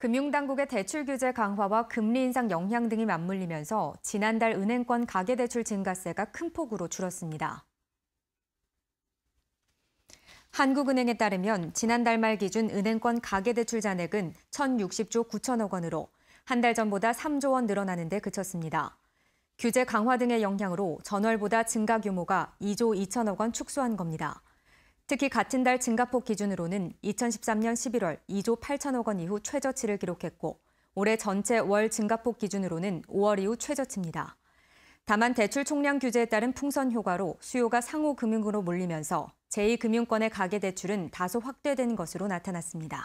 금융당국의 대출 규제 강화와 금리 인상 영향 등이 맞물리면서 지난달 은행권 가계대출 증가세가 큰 폭으로 줄었습니다. 한국은행에 따르면 지난달 말 기준 은행권 가계대출 잔액은 1,060조 9천억 원으로 한 달 전보다 3조 원 늘어나는 데 그쳤습니다. 규제 강화 등의 영향으로 전월보다 증가 규모가 2조 2천억 원 축소한 겁니다. 특히 같은 달 증가폭 기준으로는 2013년 11월 2조 8천억 원 이후 최저치를 기록했고 올해 전체 월 증가폭 기준으로는 5월 이후 최저치입니다. 다만 대출 총량 규제에 따른 풍선 효과로 수요가 상호 금융으로 몰리면서 제2금융권의 가계 대출은 다소 확대된 것으로 나타났습니다.